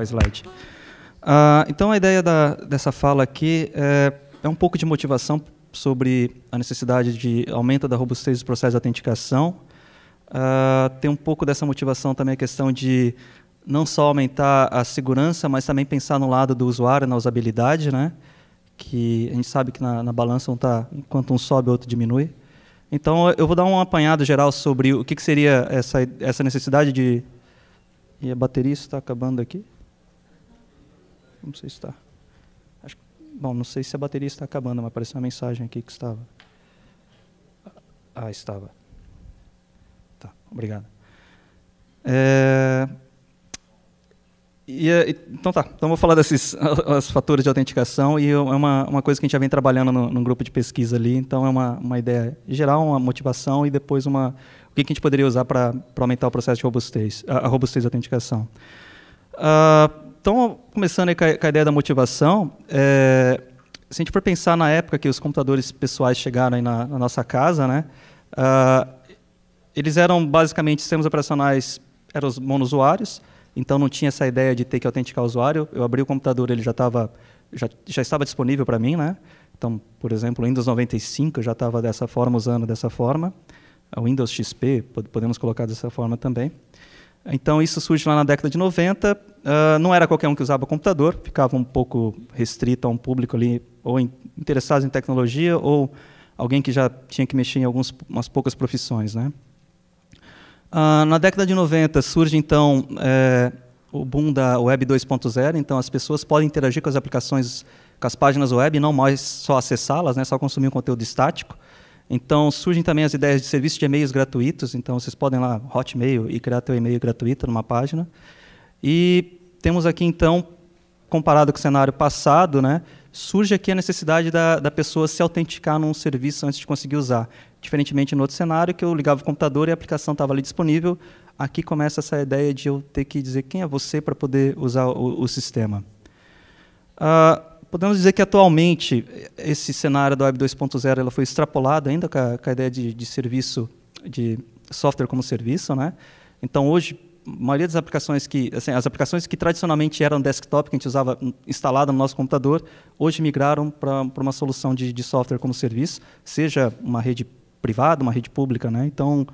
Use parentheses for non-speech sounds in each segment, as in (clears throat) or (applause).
o slide. Ah, então, a ideia da, dessa fala aqui é, é um pouco de motivação sobre a necessidade de aumento da robustez dos processos de autenticação. Uh, tem um pouco dessa motivação também a questão de não só aumentar a segurança, mas também pensar no lado do usuário, na usabilidade, né? que a gente sabe que na, na balança, um tá, enquanto um sobe, o outro diminui. Então, eu vou dar um apanhado geral sobre o que, que seria essa, essa necessidade de... E a bateria está acabando aqui? Não sei se está. bom, não sei se a bateria está acabando, mas apareceu uma mensagem aqui que estava. Ah, estava. Tá, obrigado. É, e, é, então tá, então vou falar desses (laughs) as faturas de autenticação e é uma, uma coisa que a gente já vem trabalhando no, grupo de pesquisa ali, então é uma, uma ideia geral, uma motivação e depois uma o que, a gente poderia usar para aumentar o processo de robustez, a, a robustez da autenticação. Uh, então, começando com a, com a, ideia da motivação, é, se a gente for pensar na época que os computadores pessoais chegaram na, na, nossa casa, né, uh, eles eram basicamente sistemas operacionais, eram os monousuários, então não tinha essa ideia de ter que autenticar o usuário. Eu abri o computador, ele já estava já, já estava disponível para mim, né? Então, por exemplo, o Windows 95 já estava dessa forma usando dessa forma. O Windows XP podemos colocar dessa forma também. Então isso surge lá na década de 90 ah, não era qualquer um que usava computador, ficava um pouco restrito a um público ali, ou in, interessados em tecnologia, ou alguém que já tinha que mexer em algumas poucas profissões. Né? Uh, na década de 90 surge, então, é, o boom da Web 2.0, então as pessoas podem interagir com as aplicações, com as páginas web, não mais só acessá-las, né, só consumir um conteúdo estático. Então surgem também as ideias de serviços de e-mails gratuitos, então vocês podem ir lá Hotmail e criar teu e-mail gratuito numa página. E temos aqui, então, comparado com o cenário passado, né, surge aqui a necessidade da, da pessoa se autenticar num serviço antes de conseguir usar. Diferentemente no outro cenário, que eu ligava o computador e a aplicação estava ali disponível, aqui começa essa ideia de eu ter que dizer quem é você para poder usar o, o sistema. Uh, podemos dizer que atualmente esse cenário da Web 2.0 ela foi extrapolado ainda com a, com a ideia de, de, serviço, de software como serviço, né? Então hoje maioria das aplicações que, assim, as aplicações que tradicionalmente eram desktop, que a gente usava instalada no nosso computador, hoje migraram para uma solução de, de, software como serviço, seja uma rede privada, uma rede pública, né? Então,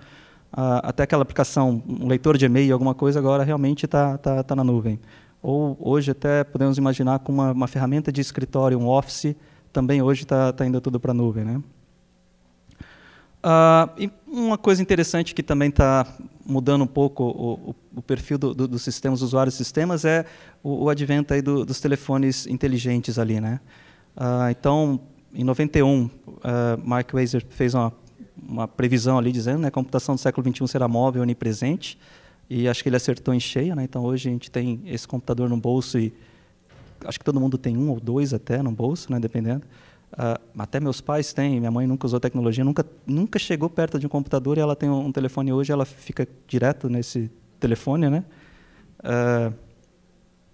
a, até aquela aplicação, um leitor de e-mail, alguma coisa, agora realmente está tá, tá, na nuvem. Ou hoje até podemos imaginar com uma, uma ferramenta de escritório, um Office, também hoje está tá indo tudo para a nuvem, né? Uh, e uma coisa interessante que também está mudando um pouco o, o, o perfil do, do, dos sistemas, dos usuários sistemas, é o, o advento aí do, dos telefones inteligentes ali, né? Uh, então, em 91, uh, ah, Mark Weiser fez uma, uma, previsão ali dizendo, né, a computação do século XXI será móvel, onipresente, e acho que ele acertou em cheia, né? Então hoje a gente tem esse computador no bolso e acho que todo mundo tem um ou dois até no bolso, né, dependendo. Uh, até meus pais têm, minha mãe nunca usou tecnologia, nunca, nunca chegou perto de um computador e ela tem um, telefone hoje, ela fica direto nesse telefone, né? Uh,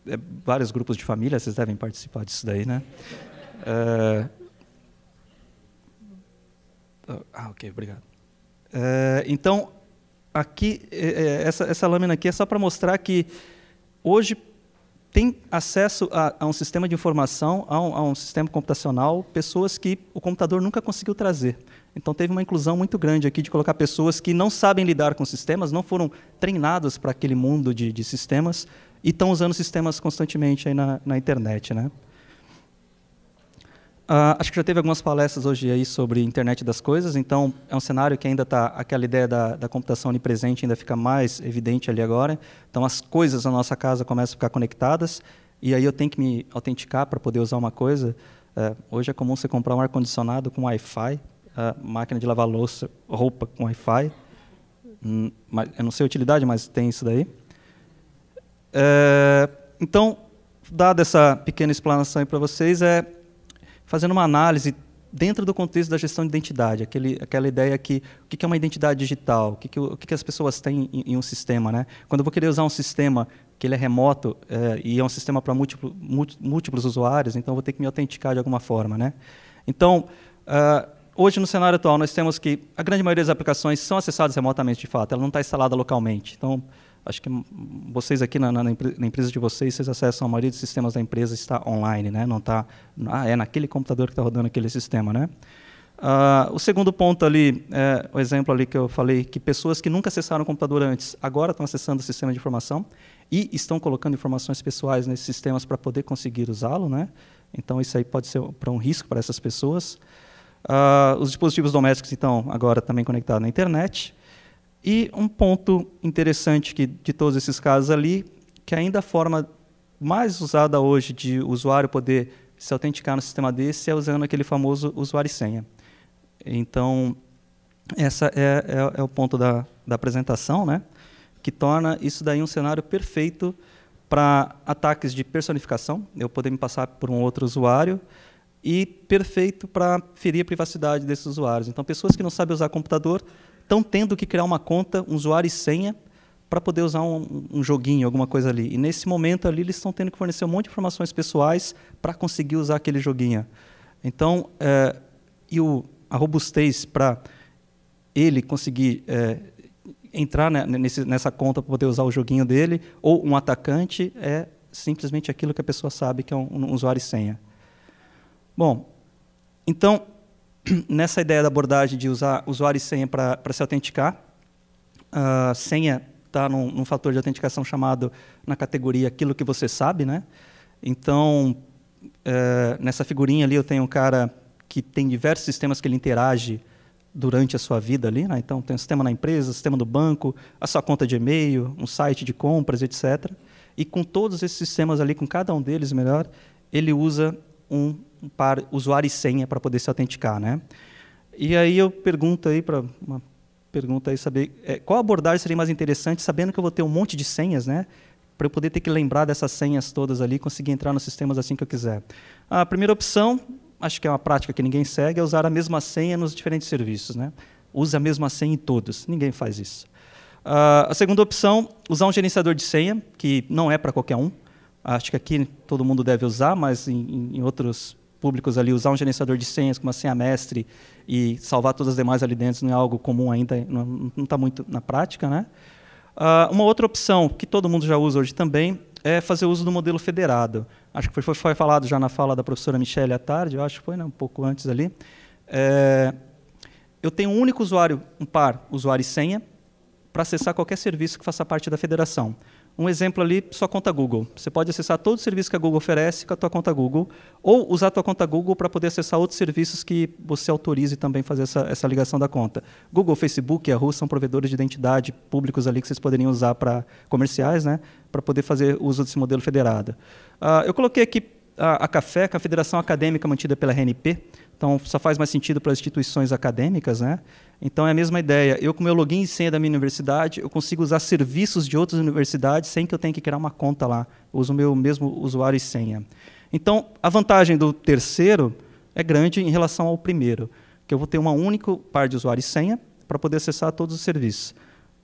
é, vários grupos de família, vocês devem participar disso daí, né? Uh, ah, ok, obrigado. Eh, então, aqui, eh, eh, essa, essa lâmina aqui é só para mostrar que hoje tem acesso a, a um sistema de informação, a um, a um sistema computacional, pessoas que o computador nunca conseguiu trazer. Então teve uma inclusão muito grande aqui de colocar pessoas que não sabem lidar com sistemas, não foram treinadas para aquele mundo de, de sistemas e estão usando sistemas constantemente aí na, na internet, né? Uh, acho que já teve algumas palestras hoje aí sobre internet das coisas, então é um cenário que ainda está, aquela ideia da, da computação onipresente ainda fica mais evidente ali agora. Então as coisas na nossa casa começam a ficar conectadas, e aí eu tenho que me autenticar para poder usar uma coisa. Uh, hoje é comum você comprar um ar-condicionado com Wi-Fi, uh, máquina de lavar louça, roupa com Wi-Fi. Hum, eu não sei a utilidade, mas tem isso daí. É, então, dada essa pequena explanação para vocês, é fazendo uma análise dentro do contexto da gestão de identidade, aquele, aquela ideia que o que é uma identidade digital, o que, que, o que as pessoas têm em, em, um sistema. Né? Quando eu vou querer usar um sistema que ele é remoto é, e é um sistema para múltiplo, múltiplos usuários, então eu vou ter que me autenticar de alguma forma. Né? Então, uh, hoje no cenário atual nós temos que a grande maioria das aplicações são acessadas remotamente de fato, ela não está instalada localmente. Então, acho que vocês aqui na, na, na, empresa de vocês, vocês acessam a maioria dos sistemas da empresa está online, né? Não está, ah, é naquele computador que está rodando aquele sistema, né? Ah, o segundo ponto ali, é, o exemplo ali que eu falei, que pessoas que nunca acessaram o computador antes, agora estão acessando o sistema de informação e estão colocando informações pessoais nesses sistemas para poder conseguir usá-lo, né? Então isso aí pode ser para um risco para essas pessoas. Uh, os dispositivos domésticos, então, agora também conectados na internet. E um ponto interessante que, de todos esses casos ali, que ainda a forma mais usada hoje de usuário poder se autenticar no sistema desse é usando aquele famoso usuário e senha. Então, esse é, é, é, o ponto da, da apresentação, né? que torna isso daí um cenário perfeito para ataques de personificação, eu poder me passar por um outro usuário, e perfeito para ferir a privacidade desses usuários. Então, pessoas que não sabem usar computador estão tendo que criar uma conta, um usuário e senha para poder usar um, um, joguinho, alguma coisa ali. E nesse momento ali eles estão tendo que fornecer um monte de informações pessoais para conseguir usar aquele joguinho. Então, é, e o, a robustez para ele conseguir é, entrar né, nesse, nessa conta para poder usar o joguinho dele, ou um atacante, é simplesmente aquilo que a pessoa sabe que é um, um usuário e senha. Bom, então (clears throat) nessa ideia da abordagem de usar usuário e senha para se autenticar, a senha está num, num, fator de autenticação chamado, na categoria, aquilo que você sabe. Né? Então, é, nessa figurinha ali, eu tenho um cara que tem diversos sistemas que ele interage durante a sua vida ali. Né? Então, tem um sistema na empresa, sistema do banco, a sua conta de e-mail, um site de compras, etc. E com todos esses sistemas ali, com cada um deles, melhor, ele usa um par, usuário e senha para poder se autenticar, né? E aí eu pergunto aí para uma pergunta aí saber é, qual abordagem seria mais interessante, sabendo que eu vou ter um monte de senhas, né? Para eu poder ter que lembrar dessas senhas todas ali, conseguir entrar nos sistemas assim que eu quiser. A primeira opção, acho que é uma prática que ninguém segue, é usar a mesma senha nos diferentes serviços, né? Usa a mesma senha em todos. Ninguém faz isso. Uh, a segunda opção, usar um gerenciador de senha, que não é para qualquer um. Acho que aqui todo mundo deve usar, mas em, em outros públicos ali, usar um gerenciador de senhas como a senha mestre e salvar todas as demais ali dentro não é algo comum ainda, não está muito na prática. Né? Uh, uma outra opção que todo mundo já usa hoje também é fazer uso do modelo federado. Acho que foi, foi falado já na fala da professora Michelle à tarde, eu acho que foi né, um pouco antes ali. É, eu tenho um único usuário, um par, usuário e senha, para acessar qualquer serviço que faça parte da federação. Um exemplo ali, sua conta Google. Você pode acessar todo o serviço que a Google oferece com a tua conta Google, ou usar a tua conta Google para poder acessar outros serviços que você autorize também fazer essa, essa ligação da conta. Google, Facebook, e Yahoo são provedores de identidade públicos ali que vocês poderiam usar para comerciais, né, para poder fazer uso desse modelo federado. Uh, eu coloquei aqui a, a CAFE, que é a Federação Acadêmica mantida pela RNP, então só faz mais sentido para as instituições acadêmicas, né? Então é a mesma ideia. Eu, com meu login e senha da minha universidade, eu consigo usar serviços de outras universidades sem que eu tenha que criar uma conta lá. Eu uso o meu mesmo usuário e senha. Então, a vantagem do terceiro é grande em relação ao primeiro, que eu vou ter um único par de usuário e senha para poder acessar todos os serviços.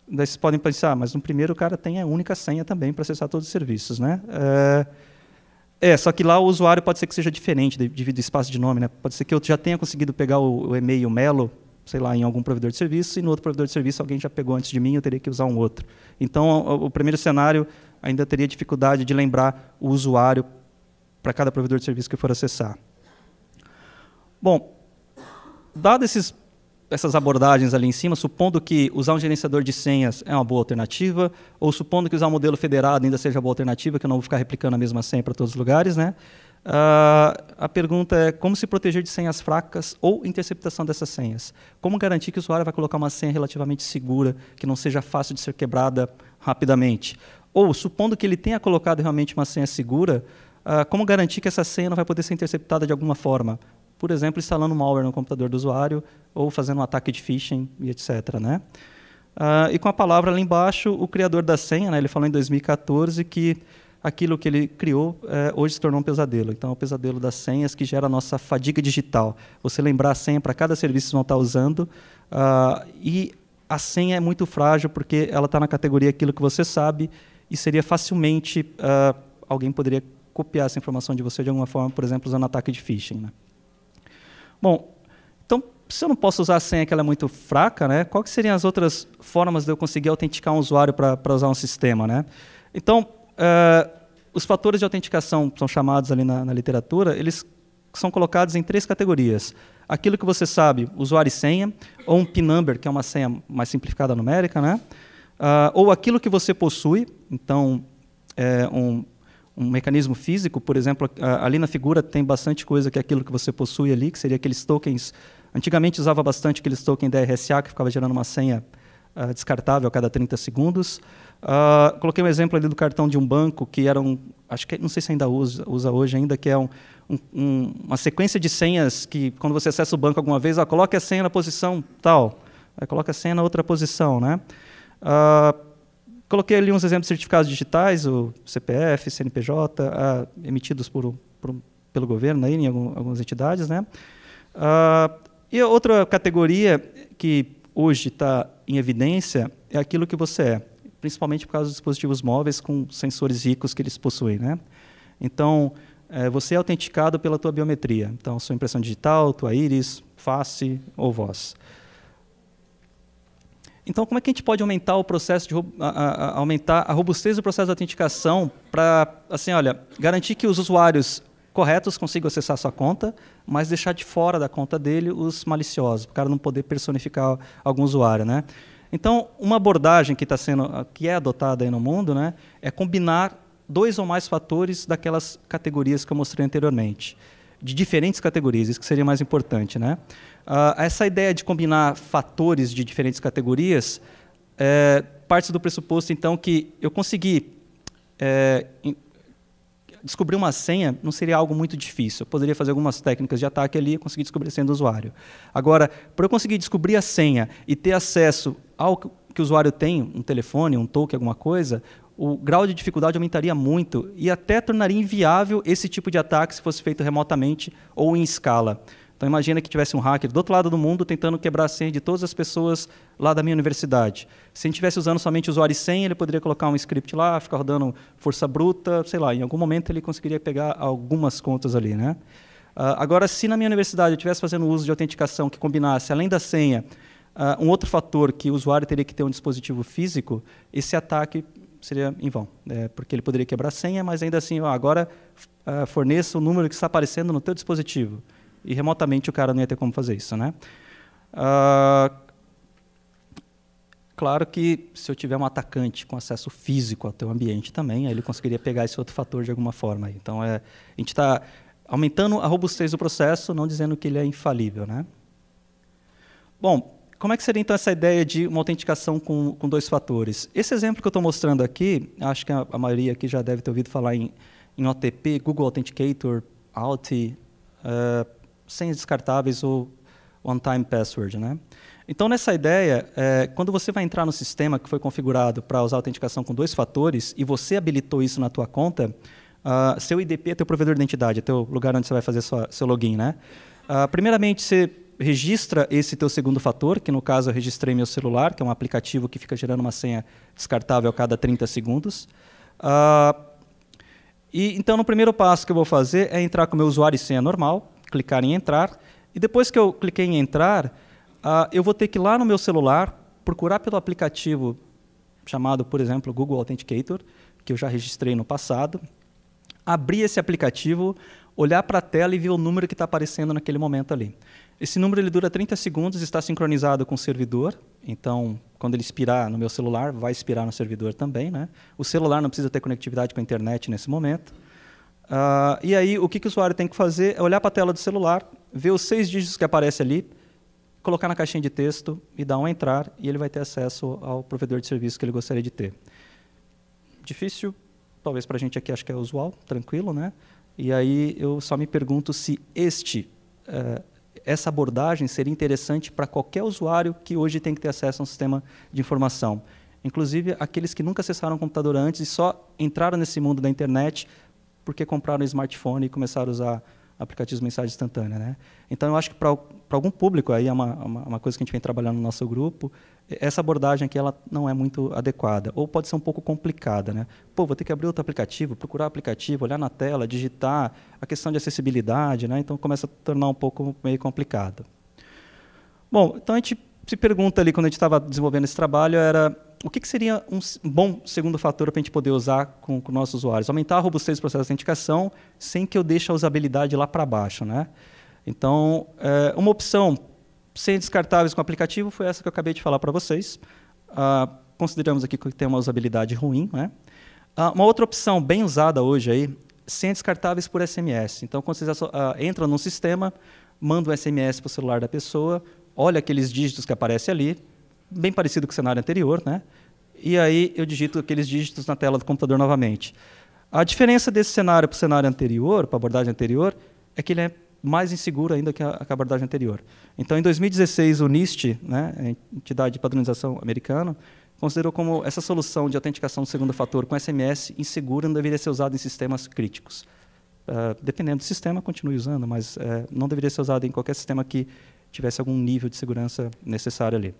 Daí vocês podem pensar, ah, mas no primeiro o cara tem a única senha também para acessar todos os serviços. Né? É... É, só que lá o usuário pode ser que seja diferente devido ao espaço de nome, né? Pode ser que eu já tenha conseguido pegar o, o e-mail Melo sei lá, em algum provedor de serviço, e no outro provedor de serviço alguém já pegou antes de mim, eu teria que usar um outro. Então, o primeiro cenário ainda teria dificuldade de lembrar o usuário para cada provedor de serviço que for acessar. Bom, dadas esses, essas abordagens ali em cima, supondo que usar um gerenciador de senhas é uma boa alternativa, ou supondo que usar um modelo federado ainda seja uma boa alternativa, que eu não vou ficar replicando a mesma senha para todos os lugares, né? Uh, a pergunta é como se proteger de senhas fracas ou interceptação dessas senhas? Como garantir que o usuário vai colocar uma senha relativamente segura, que não seja fácil de ser quebrada rapidamente? Ou, supondo que ele tenha colocado realmente uma senha segura, uh, como garantir que essa senha não vai poder ser interceptada de alguma forma? Por exemplo, instalando malware no computador do usuário ou fazendo um ataque de phishing e etc. Né? Uh, e com a palavra lá embaixo, o criador da senha, né, ele falou em 2014 que aquilo que ele criou é, hoje se tornou um pesadelo. Então, é o pesadelo das senhas que gera a nossa fadiga digital. Você lembrar a senha para cada serviço que você está usando. Uh, e a senha é muito frágil porque ela está na categoria aquilo que você sabe e seria facilmente uh, alguém poderia copiar essa informação de você de alguma forma, por exemplo, usando ataque de phishing. Né? Bom, então se eu não posso usar a senha que ela é muito fraca, né? Quais seriam as outras formas de eu conseguir autenticar um usuário para usar um sistema, né? Então, ah, os fatores de autenticação são chamados ali na, na, literatura, eles são colocados em três categorias. Aquilo que você sabe, usuário e senha, ou um PIN number, que é uma senha mais simplificada numérica, né? Uh, ou aquilo que você possui, então é um, um mecanismo físico, por exemplo, ali na figura tem bastante coisa que é aquilo que você possui ali, que seria aqueles tokens. Antigamente usava bastante aqueles tokens da RSA, que ficava gerando uma senha uh, descartável a cada 30 segundos. Uh, coloquei um exemplo ali do cartão de um banco que era um, acho que não sei se ainda usa, usa hoje ainda, que é um, um, uma sequência de senhas que quando você acessa o banco alguma vez, ó, coloque a senha na posição tal, aí coloca a senha na outra posição, né? Uh, coloquei ali uns exemplos de certificados digitais, o CPF, CNPJ, uh, ah, emitidos por, por, pelo governo aí, em algum, algumas entidades, né? e outra categoria que hoje está em evidência é aquilo que você é principalmente por causa dos dispositivos móveis com sensores ricos que eles possuem. Né? Então, é, você é autenticado pela tua biometria. Então, sua impressão digital, tua íris, face ou voz. Então, como é que a gente pode aumentar o processo de a, a, a aumentar a robustez do processo de autenticação para, assim, olha, garantir que os usuários corretos consigam acessar a sua conta, mas deixar de fora da conta dele os maliciosos, para o cara não poder personificar algum usuário, né? Então, uma abordagem que está sendo, que é adotada aí no mundo, né, é combinar dois ou mais fatores daquelas categorias que eu mostrei anteriormente, de diferentes categorias, isso que seria mais importante, né? Uh, essa ideia de combinar fatores de diferentes categorias é, parte do pressuposto, então, que eu consegui é, descobrir uma senha não seria algo muito difícil. Eu poderia fazer algumas técnicas de ataque ali e conseguir descobrir a senha do usuário. Agora, para eu conseguir descobrir a senha e ter acesso ao que o usuário tem, um telefone, um token, alguma coisa, o grau de dificuldade aumentaria muito e até tornaria inviável esse tipo de ataque se fosse feito remotamente ou em escala. Então imagina que tivesse um hacker do outro lado do mundo tentando quebrar a senha de todas as pessoas lá da minha universidade. Se a gente estivesse usando somente usuário e senha, ele poderia colocar um script lá, ficar rodando força bruta, sei lá, em algum momento ele conseguiria pegar algumas contas ali, né? Uh, agora, se na minha universidade eu estivesse fazendo uso de autenticação que combinasse, além da senha, uh, um outro fator que o usuário teria que ter um dispositivo físico, esse ataque seria em vão, né? porque ele poderia quebrar a senha, mas ainda assim, ó, agora uh, ah, forneça o número que está aparecendo no teu dispositivo e remotamente o cara não ia ter como fazer isso, né? Uh, claro que se eu tiver um atacante com acesso físico ao teu ambiente também, aí ele conseguiria pegar esse outro fator de alguma forma. Então é, a gente está aumentando a robustez do processo, não dizendo que ele é infalível, né? Bom, como é que seria então essa ideia de uma autenticação com, com dois fatores? Esse exemplo que eu estou mostrando aqui, acho que a, a, maioria aqui já deve ter ouvido falar em, em OTP, Google Authenticator, Authy, eh, senhas descartáveis ou one-time password. Né? Então, nessa ideia, é, quando você vai entrar no sistema que foi configurado para usar autenticação com dois fatores e você habilitou isso na tua conta, uh, seu IDP é teu provedor de identidade, é teu lugar onde você vai fazer sua, seu login. Né? Uh, primeiramente, você registra esse teu segundo fator, que no caso eu registrei meu celular, que é um aplicativo que fica gerando uma senha descartável a cada 30 segundos. Uh, e então, no primeiro passo que eu vou fazer é entrar com o meu usuário e senha normal clicar em entrar. E depois que eu cliquei em entrar, uh, eu vou ter que ir lá no meu celular, procurar pelo aplicativo chamado, por exemplo, Google Authenticator, que eu já registrei no passado, abrir esse aplicativo, olhar para a tela e ver o número que está aparecendo naquele momento ali. Esse número ele dura 30 segundos, está sincronizado com o servidor, então quando ele expirar no meu celular, vai expirar no servidor também. Né? O celular não precisa ter conectividade com a internet nesse momento. Uh, e aí, o que, que o usuário tem que fazer é olhar para a tela do celular, ver os seis dígitos que aparecem ali, colocar na caixinha de texto e dar um entrar, e ele vai ter acesso ao provedor de serviço que ele gostaria de ter. Difícil, talvez para a gente aqui acho que é usual, tranquilo, né? E aí eu só me pergunto se este, uh, essa abordagem seria interessante para qualquer usuário que hoje tem que ter acesso a um sistema de informação. Inclusive aqueles que nunca acessaram o computador antes e só entraram nesse mundo da internet porque compraram um smartphone e começaram a usar aplicativos de mensagem instantânea. Né? Então, eu acho que para algum público, aí é uma, é uma, uma, coisa que a gente vem trabalhando no nosso grupo, essa abordagem aqui ela não é muito adequada, ou pode ser um pouco complicada. Né? Pô, vou ter que abrir outro aplicativo, procurar aplicativo, olhar na tela, digitar, a questão de acessibilidade, né? então começa a tornar um pouco meio complicado. Bom, então a gente se pergunta ali, quando a gente estava desenvolvendo esse trabalho, era o que, que, seria um bom segundo fator para a gente poder usar com, com nossos usuários? Aumentar a robustez do processo de autenticação sem que eu deixe a usabilidade lá para baixo. Né? Então, é, uma opção sem descartáveis com aplicativo foi essa que eu acabei de falar para vocês. Ah, consideramos aqui que tem uma usabilidade ruim. Né? Ah, uma outra opção bem usada hoje aí, sem descartáveis por SMS. Então, quando vocês ah, entram no sistema, manda um SMS para o celular da pessoa, olha aqueles dígitos que aparecem ali, bem parecido com o cenário anterior, né? E aí eu digito aqueles dígitos na tela do computador novamente. A diferença desse cenário para o cenário anterior, para a abordagem anterior, é que ele é mais inseguro ainda que a, que a abordagem anterior. Então, em 2016, o NIST, né, a entidade de padronização americana, considerou como essa solução de autenticação do segundo fator com SMS insegura não deveria ser usada em sistemas críticos. Uh, dependendo do sistema, continue usando, mas uh, não deveria ser usada em qualquer sistema que tivesse algum nível de segurança necessário ali.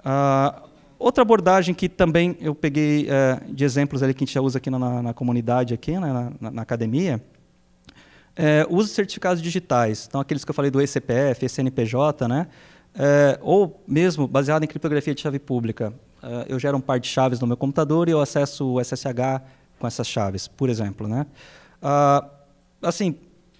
Uh, outra abordagem que também eu peguei uh, de exemplos ali que a gente já usa aqui na, na comunidade, aqui né, na, na, academia, é, uso de certificados digitais. Então, aqueles que eu falei do ECPF, ECNPJ, né? É, ou mesmo baseado em criptografia de chave pública. Uh, eu gero um par de chaves no meu computador e eu acesso o SSH com essas chaves, por exemplo. Né? Uh, assim,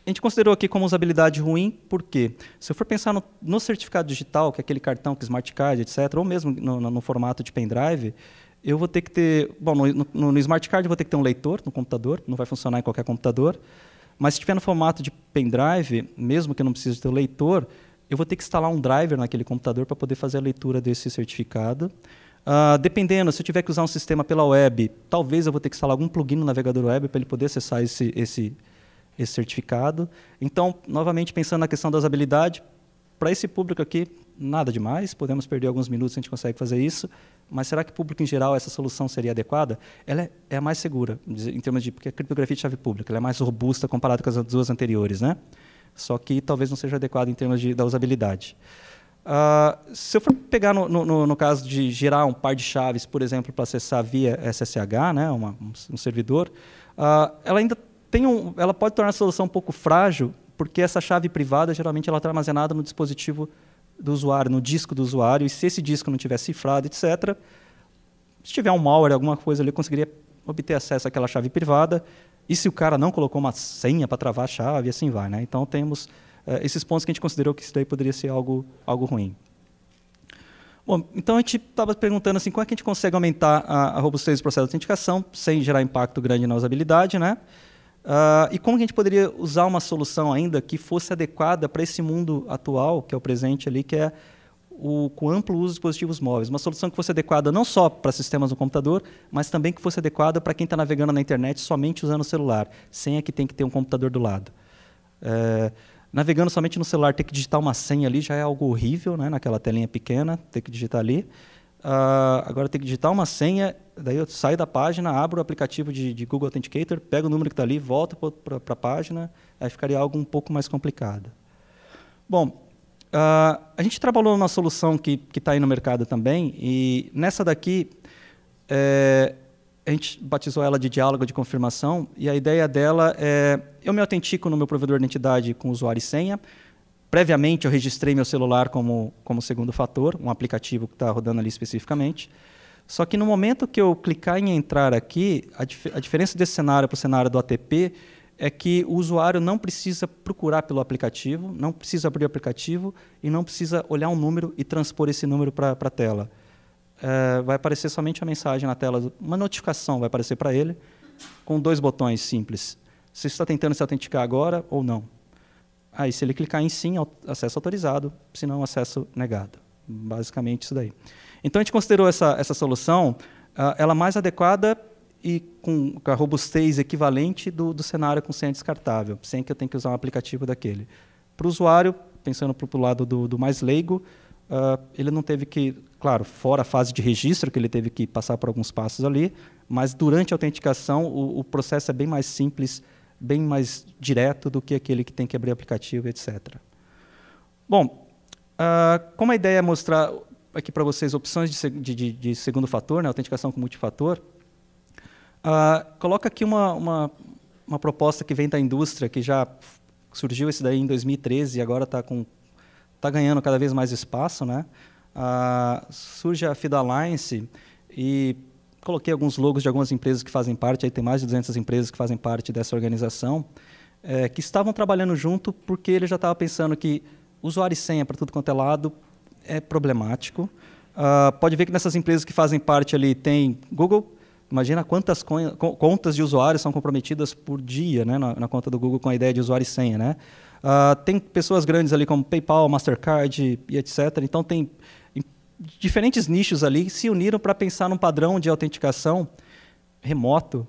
a gente considerou aqui como usabilidade ruim, porque se eu for pensar no, no, certificado digital, que é aquele cartão que Smart Card, etc., ou mesmo no, no, no formato de pendrive, eu vou ter que ter. Bom, no, no, Smart Card eu vou ter que ter um leitor no computador, não vai funcionar em qualquer computador. Mas se tiver no formato de pendrive, mesmo que eu não precise ter o um leitor, eu vou ter que instalar um driver naquele computador para poder fazer a leitura desse certificado. Uh, dependendo, se eu tiver que usar um sistema pela web, talvez eu vou ter que instalar algum plugin no navegador web para ele poder acessar esse, esse, esse certificado. Então, novamente, pensando na questão das habilidades, para esse público aqui, nada demais, podemos perder alguns minutos, a gente consegue fazer isso, mas será que público em geral essa solução seria adequada? Ela é, é a mais segura, em termos de. porque a criptografia de chave pública ela é mais robusta comparada com as duas anteriores, né? Só que talvez não seja adequada em termos de, da usabilidade. Uh, se eu for pegar no, no, no, caso de gerar um par de chaves, por exemplo, para acessar via SSH, né, uma, um servidor, uh, ela ainda tem um, ela pode tornar a solução um pouco frágil, porque essa chave privada geralmente ela está armazenada no dispositivo do usuário, no disco do usuário, e se esse disco não tiver cifrado, etc., se tiver um malware, alguma coisa ali, conseguiria obter acesso àquela chave privada, e se o cara não colocou uma senha para travar a chave, assim vai. Né? Então temos uh, esses pontos que a gente considerou que isso daí poderia ser algo, algo ruim. Bom, então a gente estava perguntando assim, como é que a gente consegue aumentar a, a robustez do processo de autenticação sem gerar impacto grande na usabilidade, né? Uh, e como a gente poderia usar uma solução ainda que fosse adequada para esse mundo atual, que é o presente ali, que é o com amplo uso de dispositivos móveis. Uma solução que fosse adequada não só para sistemas no computador, mas também que fosse adequada para quem está navegando na internet somente usando o celular, sem a é que tem que ter um computador do lado. É, navegando somente no celular, ter que digitar uma senha ali já é algo horrível, né, naquela telinha pequena, ter que digitar ali. Uh, agora tem que digitar uma senha, daí eu saio da página, abro o aplicativo de, de Google Authenticator, pego o número que está ali, volto para a página, aí ficaria algo um pouco mais complicado. Bom, uh, a gente trabalhou numa solução que está aí no mercado também, e nessa daqui é, a gente batizou ela de diálogo de confirmação, e a ideia dela é eu me autentico no meu provedor de identidade com usuário e senha, Previamente, eu registrei meu celular como, como segundo fator, um aplicativo que está rodando ali especificamente. Só que no momento que eu clicar em entrar aqui, a, dif a diferença desse cenário para o cenário do ATP é que o usuário não precisa procurar pelo aplicativo, não precisa abrir o aplicativo e não precisa olhar um número e transpor esse número para a tela. É, vai aparecer somente a mensagem na tela, uma notificação vai aparecer para ele, com dois botões simples. Você está tentando se autenticar agora ou não? Aí, se ele clicar em sim, acesso autorizado, se não, acesso negado. Basicamente isso daí. Então, a gente considerou essa, essa solução uh, ela mais adequada e com, com a robustez equivalente do, do cenário com senha descartável, sem que eu tenha que usar um aplicativo daquele. Para o usuário, pensando para o lado do, do mais leigo, uh, ele não teve que, claro, fora a fase de registro, que ele teve que passar por alguns passos ali, mas durante a autenticação o, o processo é bem mais simples bem mais direto do que aquele que tem que abrir aplicativo, etc. Bom, uh, como a ideia é mostrar aqui para vocês opções de, de, de, segundo fator, né, autenticação com multifator, uh, coloca aqui uma, uma, uma, proposta que vem da indústria, que já surgiu esse daí em 2013 e agora está tá ganhando cada vez mais espaço. Né? Uh, surge a FIDA Alliance e coloquei alguns logos de algumas empresas que fazem parte, aí tem mais de 200 empresas que fazem parte dessa organização, é, que estavam trabalhando junto porque ele já estava pensando que usuário e senha para tudo quanto é lado é problemático. Uh, pode ver que nessas empresas que fazem parte ali tem Google, imagina quantas co contas de usuários são comprometidas por dia né, na, na, conta do Google com a ideia de usuário e senha. Né? Uh, tem pessoas grandes ali como PayPal, Mastercard e etc. Então tem diferentes nichos ali se uniram para pensar num padrão de autenticação remoto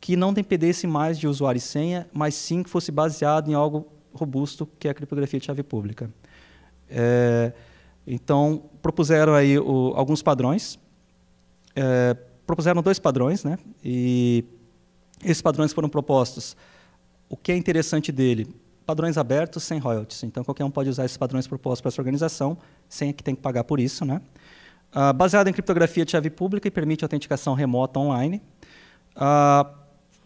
que não dependesse mais de usuário e senha, mas sim que fosse baseado em algo robusto, que é a criptografia de chave pública. É, então, propuseram aí o, alguns padrões, é, propuseram dois padrões, né? e esses padrões foram propostos. O que é interessante dele padrões abertos sem royalties. Então, qualquer um pode usar esses padrões propostos para essa organização, sem que tenha que pagar por isso. Né? Uh, baseado em criptografia de chave pública e permite autenticação remota online. Uh,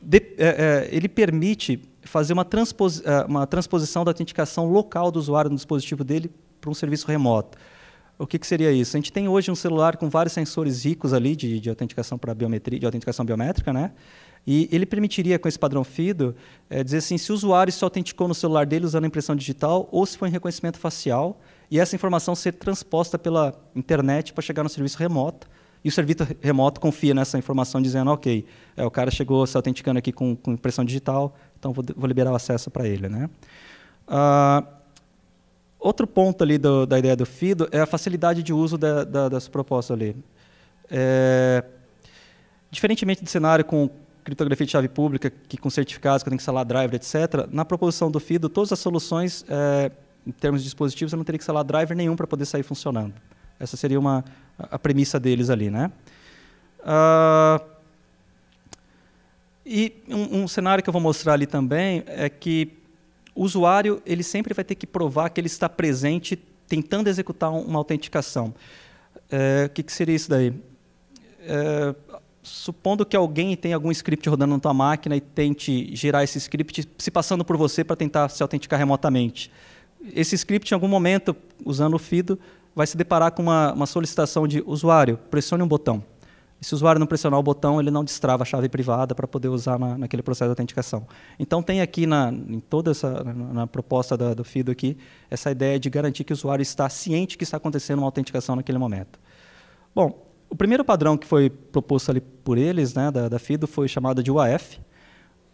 de, é, é, ele permite fazer uma, transpos, ah, uma, transposição da autenticação local do usuário no dispositivo dele para um serviço remoto. O que, que, seria isso? A gente tem hoje um celular com vários sensores ricos ali de, de autenticação para biometria, de autenticação biométrica, né? E ele permitiria, com esse padrão FIDO, é, dizer assim, se o usuário se autenticou no celular dele usando impressão digital ou se foi em reconhecimento facial, e essa informação ser transposta pela internet para chegar no serviço remoto. E o serviço remoto confia nessa informação, dizendo: ok, é, o cara chegou se autenticando aqui com, com impressão digital, então vou, vou liberar o acesso para ele. Né? Uh, outro ponto ali do, da ideia do FIDO é a facilidade de uso da, da, dessa proposta ali. É, diferentemente do cenário com criptografia de chave pública, que com certificados que eu tenho que instalar driver, etc., na proposição do FIDO, todas as soluções, é, em termos de dispositivos, eu não teria que instalar driver nenhum para poder sair funcionando. Essa seria uma, a premissa deles ali. Né? Uh, e um, um cenário que eu vou mostrar ali também é que o usuário ele sempre vai ter que provar que ele está presente tentando executar uma autenticação. Eh, o é, que, que, seria isso daí? É, supondo que alguém tenha algum script rodando na tua máquina e tente gerar esse script se passando por você para tentar se autenticar remotamente. Esse script, em algum momento, usando o FIDO, vai se deparar com uma, uma solicitação de usuário, pressione um botão. E se o usuário não pressionar o botão, ele não destrava a chave privada para poder usar na, naquele processo de autenticação. Então tem aqui na, em toda essa na, na proposta da, do FIDO aqui essa ideia de garantir que o usuário está ciente que está acontecendo uma autenticação naquele momento. Bom, o primeiro padrão que foi proposto ali por eles, né, da, da FIDO, foi chamado de UAF. Uh,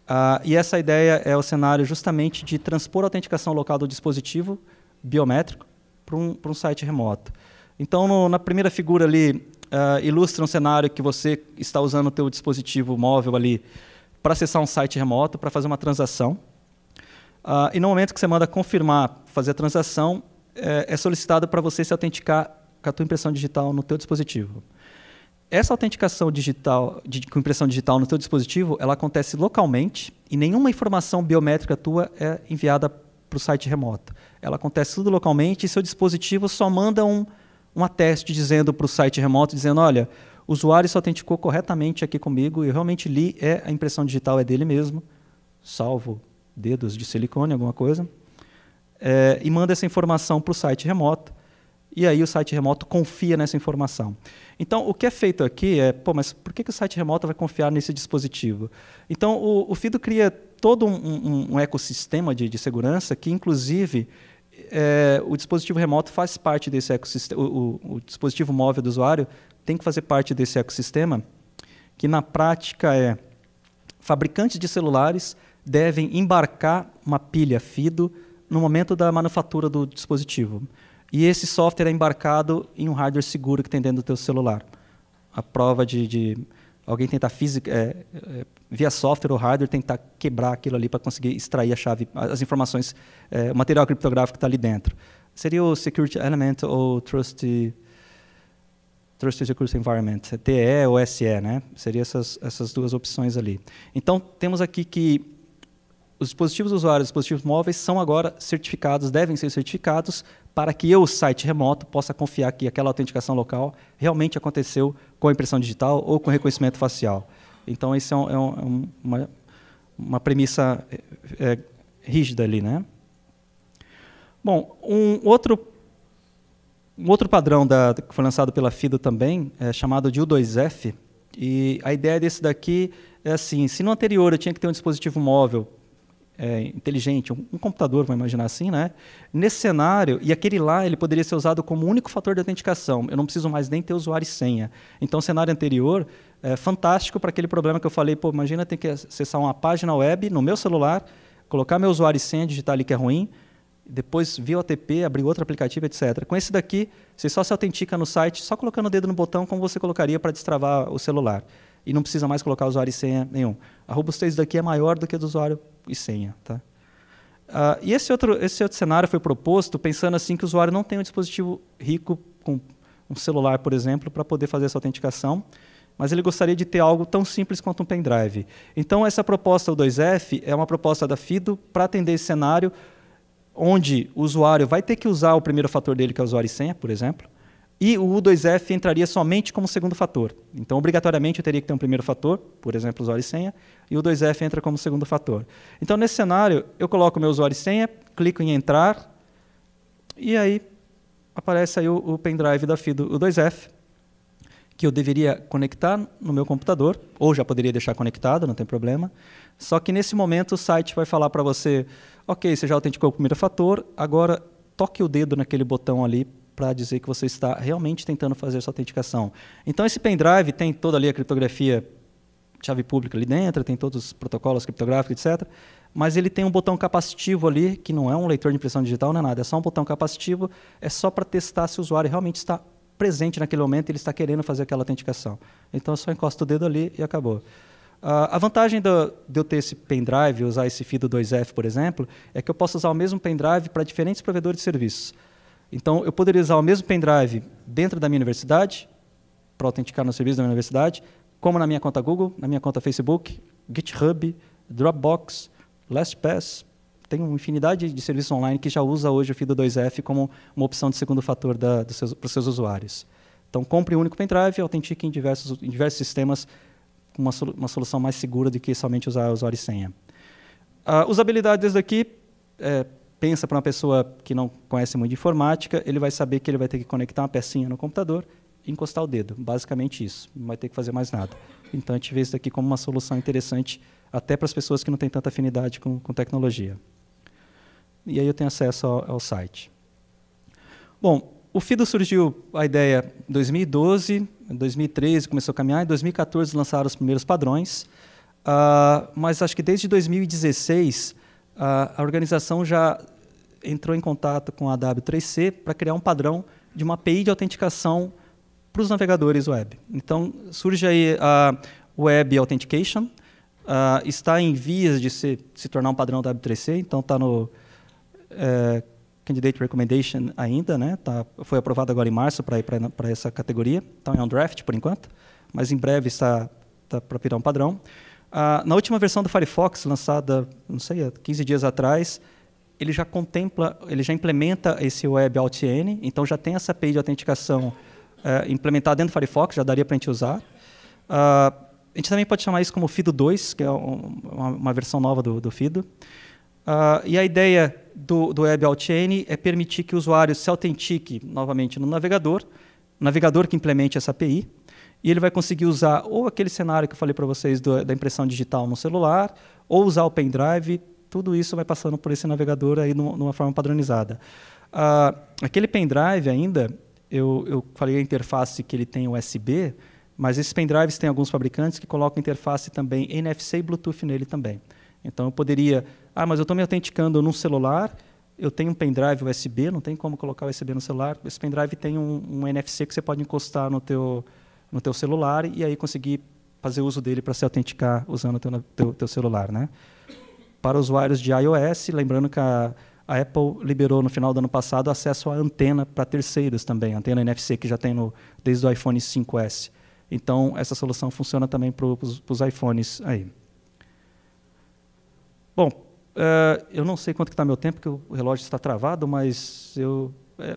ah, e essa ideia é o cenário justamente de transpor a autenticação local do dispositivo biométrico para um, um site remoto. Então, no, na primeira figura ali, uh, ilustra um cenário que você está usando o teu dispositivo móvel ali para acessar um site remoto, para fazer uma transação. Uh, e no momento que você manda confirmar, fazer a transação, é, é solicitado para você se autenticar com a tua impressão digital no teu dispositivo essa autenticação digital, de, com impressão digital no teu dispositivo, ela acontece localmente e nenhuma informação biométrica tua é enviada para o site remoto. Ela acontece tudo localmente e seu dispositivo só manda um, um ateste dizendo para o site remoto, dizendo, olha, o usuário se autenticou corretamente aqui comigo, eu realmente li, é a impressão digital é dele mesmo, salvo dedos de silicone, alguma coisa, é, e manda essa informação para o site remoto. E aí o site remoto confia nessa informação. Então, o que é feito aqui é, pô, mas por que, que o site remoto vai confiar nesse dispositivo? Então, o, o Fido cria todo um, um, um ecossistema de, de, segurança que, inclusive, é, o dispositivo remoto faz parte desse ecossistema, o, o, o dispositivo móvel do usuário tem que fazer parte desse ecossistema, que na prática é fabricantes de celulares devem embarcar uma pilha FIDO no momento da manufatura do dispositivo. E esse software é embarcado em um hardware seguro que tem dentro do teu celular. A prova de, de alguém tentar física, é, é, via software ou hardware tentar quebrar aquilo ali para conseguir extrair a chave, as informações, é, o material criptográfico que está ali dentro. Seria o Security Element ou Trust Trusted Security Environment, é TE ou SE, né? Seriam essas, essas duas opções ali. Então, temos aqui que os dispositivos usuários, dispositivos móveis são agora certificados, devem ser certificados para que eu, site remoto, possa confiar que aquela autenticação local realmente aconteceu com a impressão digital ou com reconhecimento facial. Então, isso é, é, um, é um, uma, uma, premissa é, é, rígida ali. Né? Bom, um outro, um outro padrão da, que foi lançado pela FIDO também, é chamado de U2F, e a ideia desse daqui é assim, se no anterior eu tinha que ter um dispositivo móvel é, inteligente, um, um, computador, vamos imaginar assim, né? Nesse cenário, e aquele lá, ele poderia ser usado como único fator de autenticação. Eu não preciso mais nem ter usuário e senha. Então, o cenário anterior é fantástico para aquele problema que eu falei, pô, imagina ter que acessar uma página web no meu celular, colocar meu usuário e senha, digitar ali que é ruim, depois via o ATP, abrir outro aplicativo, etc. Com esse daqui, você só se autentica no site, só colocando o dedo no botão, como você colocaria para destravar o celular e não precisa mais colocar usuário e senha nenhum. A robustez daqui é maior do que a do usuário e senha. Tá? Uh, e esse outro, esse outro cenário foi proposto pensando assim que o usuário não tem um dispositivo rico com um celular, por exemplo, para poder fazer essa autenticação, mas ele gostaria de ter algo tão simples quanto um pendrive. Então essa proposta o 2F é uma proposta da Fido para atender esse cenário onde o usuário vai ter que usar o primeiro fator dele, que é o usuário e senha, por exemplo, e o U2F entraria somente como segundo fator. Então, obrigatoriamente, eu teria que ter um primeiro fator, por exemplo, usuário e senha, e o U2F entra como segundo fator. Então, nesse cenário, eu coloco meu usuário e senha, clico em entrar, e aí aparece aí o, o pendrive da FIDO U2F, que eu deveria conectar no meu computador, ou já poderia deixar conectado, não tem problema. Só que nesse momento o site vai falar para você, ok, você já autenticou o primeiro fator, agora toque o dedo naquele botão ali para dizer que você está realmente tentando fazer essa autenticação. Então, esse pendrive tem toda ali a criptografia chave pública ali dentro, tem todos os protocolos criptográficos, etc. Mas ele tem um botão capacitivo ali, que não é um leitor de impressão digital, não é nada, é só um botão capacitivo, é só para testar se o usuário realmente está presente naquele momento, ele está querendo fazer aquela autenticação. Então, só encosta o dedo ali e acabou. Uh, a vantagem do, de eu ter esse pendrive, usar esse FIDO 2F, por exemplo, é que eu posso usar o mesmo pendrive para diferentes provedores de serviços. Então, eu poderia usar o mesmo pendrive dentro da minha universidade, para autenticar no serviço da minha universidade, como na minha conta Google, na minha conta Facebook, GitHub, Dropbox, LastPass. Tem uma infinidade de serviços online que já usa hoje o FIDO2F como uma opção de segundo fator para os seus, seus usuários. Então, compre um único pendrive e autentique em diversos, em diversos sistemas com uma, uma, solução mais segura do que somente usar usuário e senha. A ah, usabilidade desde daqui é eh, pensa para uma pessoa que não conhece muito de informática, ele vai saber que ele vai ter que conectar uma pecinha no computador e encostar o dedo. Basicamente isso. Não vai ter que fazer mais nada. Então a gente vê isso daqui como uma solução interessante até para as pessoas que não têm tanta afinidade com, com tecnologia. E aí eu tenho acesso ao, ao site. Bom, o FIDO surgiu a ideia em 2012, em 2013 começou a caminhar, em 2014 lançaram os primeiros padrões, uh, mas acho que desde 2016 a, a organização já entrou em contato com a W3C para criar um padrão de uma API de autenticação para os navegadores web. Então, surge aí a Web Authentication, Uh, está em vias de se, se, tornar um padrão da W3C, então está no é, Candidate Recommendation ainda, né? Tá, foi aprovado agora em março para ir para essa categoria, então é um draft por enquanto, mas em breve está, está para virar um padrão. Ah, na última versão do Firefox, lançada, não sei, 15 dias atrás, ele já contempla, ele já implementa esse web Altn, então já tem essa API de autenticação é, implementada dentro do Firefox, já daria para a gente usar. Ah, a gente também pode chamar isso como Fido 2, que é um, uma, uma, versão nova do, do Fido. Ah, e a ideia do, do web Altn é permitir que o usuário se autentique novamente no navegador, o navegador que implemente essa API, e ele vai conseguir usar ou aquele cenário que eu falei para vocês do, da impressão digital no celular, ou usar o pendrive, tudo isso vai passando por esse navegador aí numa, numa forma padronizada. Uh, aquele pendrive ainda, eu, eu falei a interface que ele tem USB, mas esses pendrives tem alguns fabricantes que colocam interface também NFC e Bluetooth nele também. Então eu poderia, ah, mas eu estou me autenticando num celular, eu tenho um pendrive USB, não tem como colocar o USB no celular. Esse pendrive tem um, um NFC que você pode encostar no teu no teu celular e aí conseguir fazer uso dele para se autenticar usando o teu, teu, teu, celular. Né? Para usuários de iOS, lembrando que a, a Apple liberou no final do ano passado acesso à antena para terceiros também, antena NFC que já tem no, desde o iPhone 5S. Então, essa solução funciona também para os iPhones aí. Bom, uh, eu não sei quanto está meu tempo, porque o relógio está travado, mas eu é,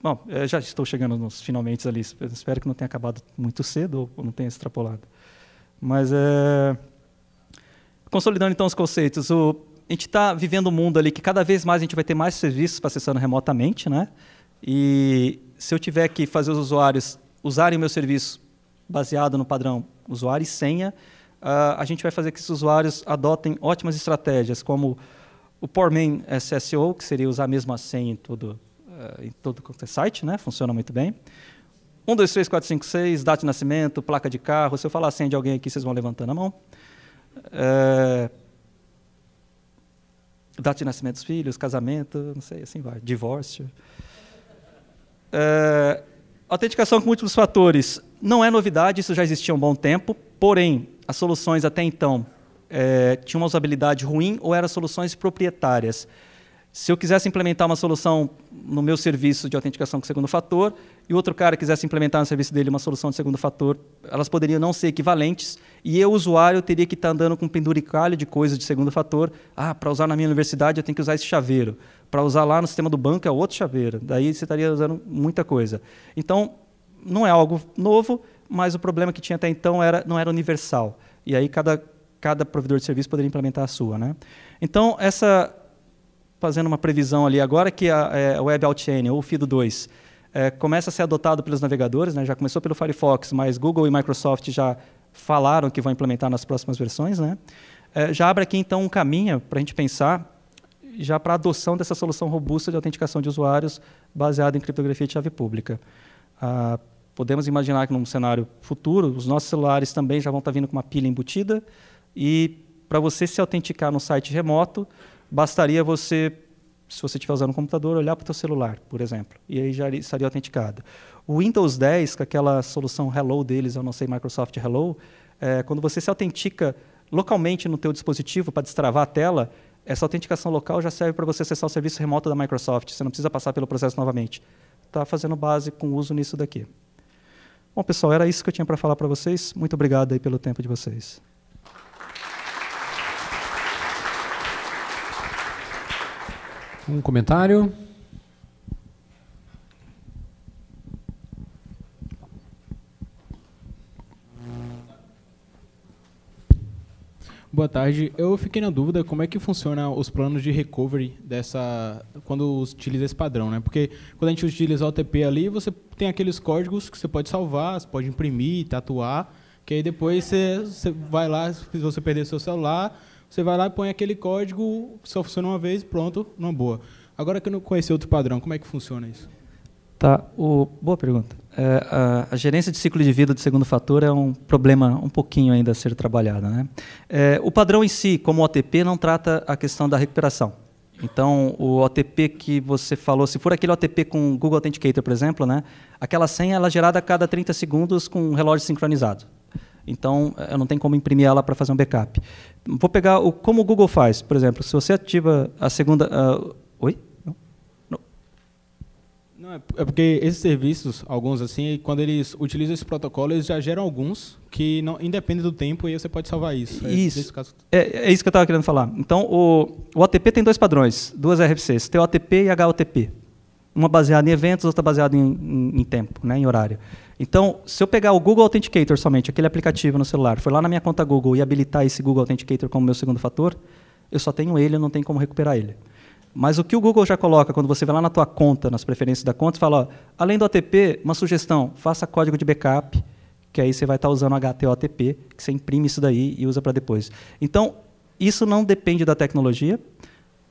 bom, é, já estou chegando nos finalmente ali. Espero que não tenha acabado muito cedo ou não tenha extrapolado. Mas é, consolidando então os conceitos, o, a gente está vivendo um mundo ali que cada vez mais a gente vai ter mais serviços para acessando remotamente, né? E se eu tiver que fazer os usuários usarem o meu serviço baseado no padrão usuário e senha, uh, a gente vai fazer que esses usuários adotem ótimas estratégias, como o Powerman SSO, que seria usar a mesma senha em todo, eh, em todo o é site, né? Funciona muito bem. 1, 2, 3, 4, 5, 6, data de nascimento, placa de carro. Se eu falar senha assim de alguém aqui, vocês vão levantando a mão. É... Data de nascimento dos filhos, casamento, não sei, assim vai. Divórcio. É... Autenticação com múltiplos fatores. Não é novidade, isso já existia há um bom tempo. Porém, as soluções até então é, tinham uma usabilidade ruim ou eram soluções proprietárias. Se eu quisesse implementar uma solução no meu serviço de autenticação com segundo fator e outro cara quisesse implementar no serviço dele uma solução de segundo fator, elas poderiam não ser equivalentes e eu, usuário, teria que estar tá andando com um penduricalho de coisas de segundo fator. Ah, para usar na minha universidade eu tenho que usar esse chaveiro. Para usar lá no sistema do banco é outro chaveiro. Daí você estaria usando muita coisa. Então, não é algo novo, mas o problema que tinha até então era não era universal. E aí cada cada provedor de serviço poderia implementar a sua, né? Então, essa fazendo uma previsão ali agora que a é, Web Outchain, ou o FIDO 2, é, começa a ser adotado pelos navegadores, né? já começou pelo Firefox, mas Google e Microsoft já falaram que vão implementar nas próximas versões. Né? É, já abre aqui então um caminho para a gente pensar já para a adoção dessa solução robusta de autenticação de usuários baseada em criptografia de chave pública. Ah, podemos imaginar que num cenário futuro, os nossos celulares também já vão estar tá vindo com uma pilha embutida e para você se autenticar no site remoto, bastaria você, se você estiver usando o computador, olhar para o seu celular, por exemplo, e aí já estaria autenticado. O Windows 10, com aquela solução Hello deles, eu não sei, Microsoft Hello, é, quando você se autentica localmente no teu dispositivo para destravar a tela, essa autenticação local já serve para você acessar o serviço remoto da Microsoft. Você não precisa passar pelo processo novamente. Está fazendo base com uso nisso daqui. Bom, pessoal, era isso que eu tinha para falar para vocês. Muito obrigado aí pelo tempo de vocês. Um comentário? Boa tarde. Eu fiquei na dúvida como é que funciona os planos de recovery dessa quando utiliza esse padrão, né? Porque quando a gente utiliza o OTP ali, você tem aqueles códigos que você pode salvar, você pode imprimir, tatuar, que aí depois você, você vai lá, se você perder seu celular, você vai lá e põe aquele código, só funciona uma vez, pronto, numa boa. Agora que eu não conheci outro padrão, como é que funciona isso? Tá, o, boa pergunta. É, a, a, gerência de ciclo de vida de segundo fator é um problema um pouquinho ainda a ser trabalhado. Né? É, o padrão em si, como OTP, não trata a questão da recuperação. Então, o OTP que você falou, se for aquele OTP com Google Authenticator, por exemplo, né, aquela senha ela é gerada a cada 30 segundos com um relógio sincronizado. Então, eu não tenho como imprimir ela para fazer um backup. Vou pegar o como o Google faz, por exemplo. Se você ativa a segunda... Uh, oi? Não? Não. não, é, é porque esses serviços, alguns assim, quando eles utilizam esse protocolo, eles já geram alguns que não independe do tempo e você pode salvar isso. É isso. É, é, isso que eu estava querendo falar. Então, o, o OTP tem dois padrões, duas RFCs, TOTP e HOTP. Uma baseada em eventos, outra baseada em, em, em tempo, né, em horário. Então, se eu pegar o Google Authenticator somente, aquele aplicativo no celular, for lá na minha conta Google e habilitar esse Google Authenticator como meu segundo fator, eu só tenho ele, eu não tenho como recuperar ele. Mas o que o Google já coloca quando você vai lá na tua conta, nas preferências da conta, fala, ó, além do ATP, uma sugestão, faça código de backup, que aí você vai estar usando HTOTP, que você imprime isso daí e usa para depois. Então, isso não depende da tecnologia,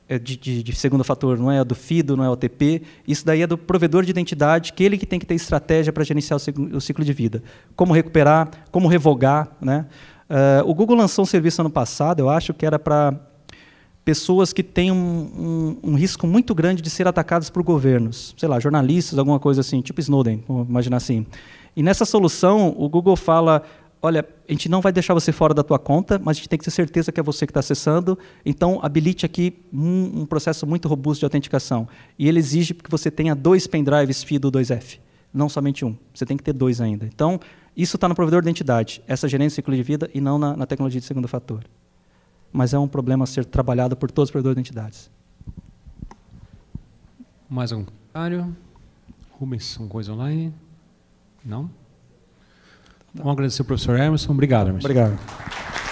é, de, de, de, segundo fator, não é a do FIDO, não é o OTP, isso daí é do provedor de identidade, que ele que tem que ter estratégia para gerenciar o, ciclo de vida. Como recuperar, como revogar. Né? Uh, o Google lançou um serviço ano passado, eu acho que era para pessoas que têm um, um, um, risco muito grande de ser atacadas por governos, sei lá, jornalistas, alguma coisa assim, tipo Snowden, vamos imaginar assim. E nessa solução, o Google fala olha, a gente não vai deixar você fora da tua conta, mas a gente tem que ter certeza que é você que está acessando, então habilite aqui um, um, processo muito robusto de autenticação. E ele exige que você tenha dois pendrives FIDO 2F, não somente um. Você tem que ter dois ainda. Então, isso está no provedor de identidade, essa gerência de ciclo de vida e não na, na tecnologia de segundo fator. Mas é um problema a ser trabalhado por todos os provedores de identidades. Mais um comentário? Rubens, alguma coisa online? Não? Vamos agradecer ao professor Emerson. Obrigado, Emerson. Obrigado.